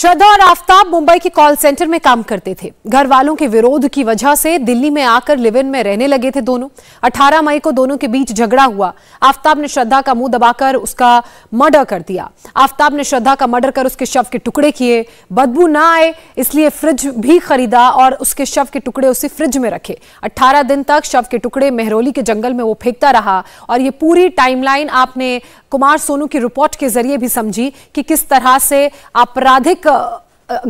श्रद्धा और आफ्ताब मुंबई के call centre में काम करते थे घर वालों के विरोध की वजह से दिल्ली में आकर लिव इन में रहने लगे थे दोनों 18 मई को दोनों के बीच झगड़ा हुआ आफ्ताब ने श्रद्धा का मुंह दबाकर उसका मर्डर कर दिया आफ्ताब ने श्रद्धा का मर्डर कर उसके शव के टुकड़े किए बदबू ना आए इसलिए फ्रिज भी खरीदा और उसके शव के टुकड़े उसी फ्रिज में रखे अट्ठारह दिन तक शव के टुकड़े मेहरोली के जंगल में वो फेंकता रहा और ये पूरी टाइमलाइन आपने कुमार सोनू की रिपोर्ट के जरिए भी समझी कि किस तरह से आपराधिक धार्मिक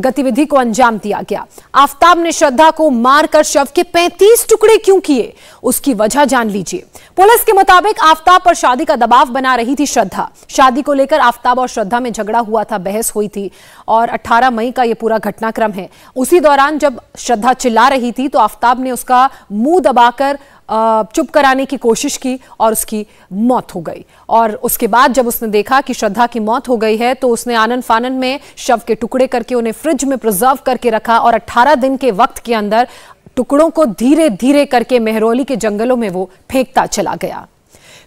गतिविधि को अंजाम दिया गया आफ्ताब ने श्रद्धा को मारकर शव के 35 टुकड़े क्यों किए उसकी वजह जान लीजिए पुलिस के मुताबिक आफ्ताब पर शादी का दबाव बना रही थी श्रद्धा शादी को लेकर आफ्ताब और श्रद्धा में झगड़ा हुआ था बहस हुई थी और 18 मई का यह पूरा घटनाक्रम है उसी दौरान जब श्रद्धा चिल्ला रही थी तो आफ्ताब ने उसका मुंह दबाकर चुप कराने की कोशिश की और उसकी मौत हो गई और उसके बाद जब उसने देखा कि श्रद्धा की मौत हो गई है तो उसने आनंद फानन में शव के टुकड़े करके उन्हें फ्रिज में प्रिजर्व करके रखा और 18 दिन के वक्त के अंदर टुकड़ों को धीरे धीरे करके मेहरौली के जंगलों में वो फेंकता चला गया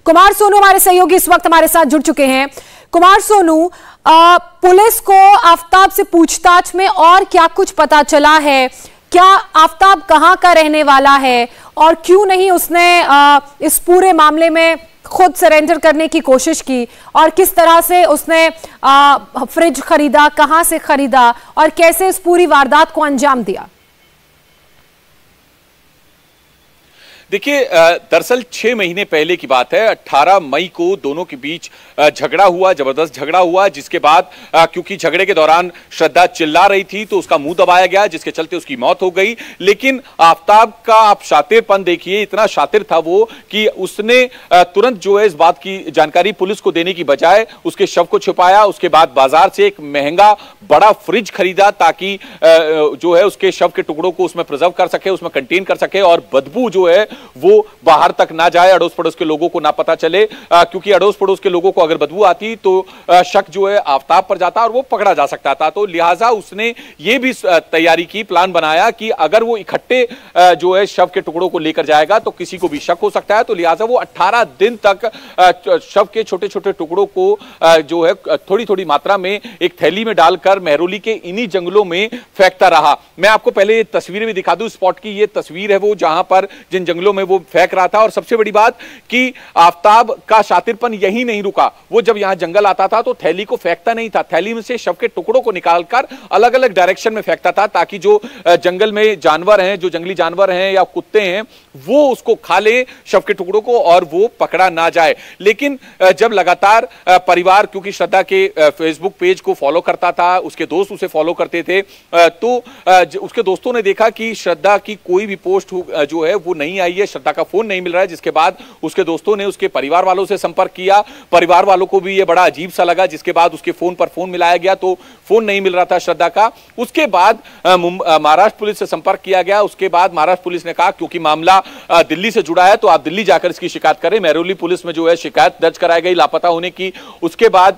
कुमार सोनू हमारे सहयोगी इस वक्त हमारे साथ जुड़ चुके हैं कुमार सोनू पुलिस को आफ्ताब से पूछताछ में और क्या कुछ पता चला है क्या आफ्ताब कहाँ का रहने वाला है और क्यों नहीं उसने आ, इस पूरे मामले में खुद सरेंडर करने की कोशिश की और किस तरह से उसने आ, फ्रिज खरीदा कहाँ से खरीदा और कैसे इस पूरी वारदात को अंजाम दिया देखिए दरअसल छह महीने पहले की बात है 18 मई को दोनों के बीच झगड़ा हुआ जबरदस्त झगड़ा हुआ जिसके बाद क्योंकि झगड़े के दौरान श्रद्धा चिल्ला रही थी तो उसका मुंह दबाया गया जिसके चलते उसकी मौत हो गई लेकिन आफ्ताब का आप शातिरपन देखिए इतना शातिर था वो कि उसने तुरंत जो है इस बात की जानकारी पुलिस को देने की बजाय उसके शव को छुपाया उसके बाद बाजार से एक महंगा बड़ा फ्रिज खरीदा ताकि जो है उसके शव के टुकड़ों को उसमें प्रिजर्व कर सके उसमें कंटेन कर सके और बदबू जो है वो बाहर तक ना जाए अड़ोस पड़ोस के लोगों को ना पता चले क्योंकि अड़ोस पड़ोस के लोगों को अगर बदबू आती तो शक जो है आफ्ताब पर जाता और वो पकड़ा जा सकता था तो लिहाजा उसने ये भी तैयारी की प्लान बनाया कि अगर वो इकट्ठे जो है शव के टुकड़ों को लेकर जाएगा तो किसी को भी शक हो सकता है तो लिहाजा वो अट्ठारह दिन तक शव के छोटे छोटे टुकड़ों को जो है थोड़ी थोड़ी मात्रा में एक थैली में डालकर मेहरोली के इन्हीं जंगलों में फेंकता रहा मैं आपको पहले तस्वीरें भी दिखा दूं स्पॉट की ये तस्वीर है वो जहां पर जिन जंगलों जंगलों में वो फेंक रहा था और सबसे बड़ी बात कि आफ्ताब का शातिरपन यही नहीं रुका वो जब यहां जंगल आता था तो थैली को फेंकता नहीं था थैली में से शव के टुकड़ों को निकालकर अलग अलग डायरेक्शन में फेंकता था ताकि जो जंगल में जानवर हैं जो जंगली जानवर हैं या कुत्ते हैं वो उसको खा ले शव के टुकड़ों को और वो पकड़ा ना जाए लेकिन जब लगातार परिवार क्योंकि श्रद्धा के फेसबुक पेज को फॉलो करता था उसके दोस्त उसे फॉलो करते थे तो उसके दोस्तों ने देखा कि श्रद्धा की कोई भी पोस्ट जो है वो नहीं आई रही है श्रद्धा का फोन नहीं मिल रहा है जिसके बाद उसके दोस्तों ने उसके परिवार वालों से संपर्क किया परिवार वालों को भी ये बड़ा अजीब सा लगा जिसके बाद उसके फोन पर फोन मिलाया गया तो फोन नहीं मिल रहा था श्रद्धा का उसके बाद महाराष्ट्र पुलिस से संपर्क किया गया उसके बाद महाराष्ट्र पुलिस ने कहा क्योंकि मामला दिल्ली से जुड़ा है तो आप दिल्ली जाकर इसकी शिकायत करें मेहरोली पुलिस में जो है शिकायत दर्ज कराई गई लापता होने की उसके बाद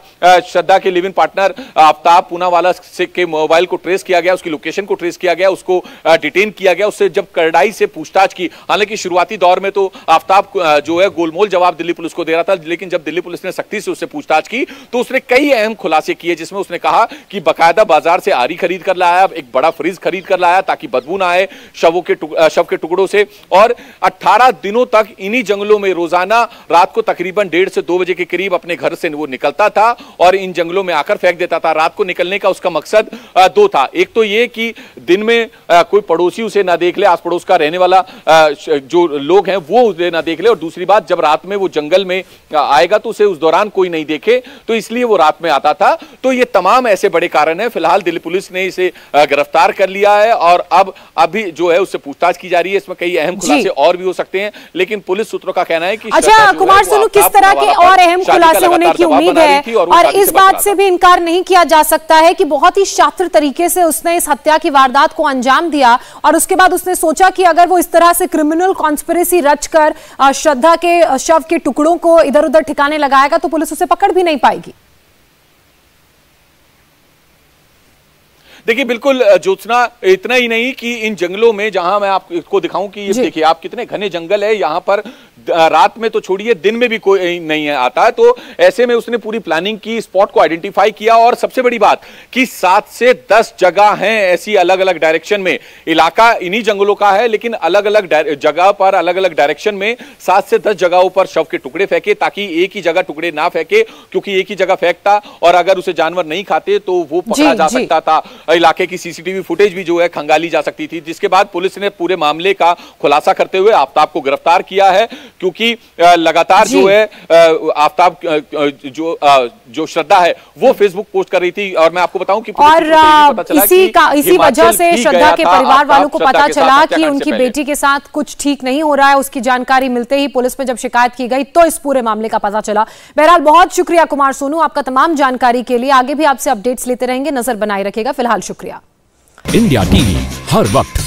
श्रद्धा के लिविंग पार्टनर आफ्ताब पूनावाला से के मोबाइल को ट्रेस किया गया उसकी लोकेशन को ट्रेस किया गया उसको डिटेन किया गया उससे जब कड़ाई से पूछताछ की हालांकि शुरुआती दौर में तो आफ्ताब जो है गोलमोल जवाब दिल्ली पुलिस को दे रहा था लेकिन जब दिल्ली पुलिस ने सख्ती से उससे पूछताछ की तो उसने कई अहम खुलासे किए जिसमें उसने कहा कि बाकायदा बाजार से आरी खरीद कर लाया एक बड़ा फ्रिज खरीद कर लाया ताकि बदबू ना आए शवों के शव के टुकड़ों से और अट्ठारह दिनों तक इन्हीं जंगलों में रोजाना रात को तकरीबन डेढ़ से दो बजे के करीब अपने घर से वो निकलता था और इन जंगलों में आकर फेंक देता था रात को निकलने का उसका मकसद दो था एक तो ये कि दिन में कोई पड़ोसी उसे ना देख ले आस पड़ोस का रहने वाला जो जो लोग हैं वो उसे ना देख ले और दूसरी बात जब रात में वो जंगल में आएगा तो उसे उस दौरान कोई नहीं देखे तो इसलिए वो रात में आता था तो ये तमाम ऐसे बड़े कारण है फिलहाल दिल्ली पुलिस ने इसे गिरफ्तार कर लिया है और अब अभी जो है उससे पूछताछ की जा रही है इसमें कई अहम खुलासे और भी हो सकते हैं लेकिन पुलिस सूत्रों का कहना है कि अच्छा कुमार सोनू किस तरह के और अहम खुलासे होने की उम्मीद है और इस बात से भी इनकार नहीं किया जा सकता है कि बहुत ही शास्त्र तरीके से उसने इस हत्या की वारदात को अंजाम दिया और उसके बाद उसने सोचा कि अगर वो इस तरह से क्रिमिनल कॉन्स्परेसी रचकर श्रद्धा के शव के टुकड़ों को इधर उधर ठिकाने लगाएगा तो पुलिस उसे पकड़ भी नहीं पाएगी देखिए बिल्कुल ज्योत्सना इतना ही नहीं कि इन जंगलों में जहां मैं आपको दिखाऊं कि ये देखिए आप कितने घने जंगल है यहां पर रात में तो छोड़िए दिन में भी कोई नहीं है आता है तो ऐसे में उसने पूरी प्लानिंग की स्पॉट को आइडेंटिफाई किया और सबसे बड़ी बात कि सात से दस जगह हैं ऐसी अलग अलग डायरेक्शन में इलाका इन्हीं जंगलों का है लेकिन अलग अलग जगह पर अलग अलग डायरेक्शन में सात से दस जगहों पर शव के टुकड़े फेंके ताकि एक ही जगह टुकड़े ना फेंके क्योंकि एक ही जगह फेंकता और अगर उसे जानवर नहीं खाते तो वो पकड़ा जा सकता था इलाके की सीसीटीवी फुटेज भी जो है खंगाली जा सकती थी जिसके बाद पुलिस ने पूरे मामले का खुलासा करते हुए आफ्ताब को गिरफ्तार किया है क्योंकि लगातार जो है आफ्ताब जो जो श्रद्धा है वो फेसबुक पोस्ट कर रही थी और मैं आपको बताऊं कि और इसी का इसी वजह से श्रद्धा के परिवार वालों को पता चला कि उनकी बेटी के साथ कुछ ठीक नहीं हो रहा है उसकी जानकारी मिलते ही पुलिस में जब शिकायत की गई तो इस पूरे मामले का पता चला बहरहाल बहुत शुक्रिया कुमार सोनू आपका तमाम जानकारी के लिए आगे भी आपसे अपडेट्स लेते रहेंगे नजर बनाए रखेगा फिलहाल शुक्रिया इंडिया टीवी हर वक्त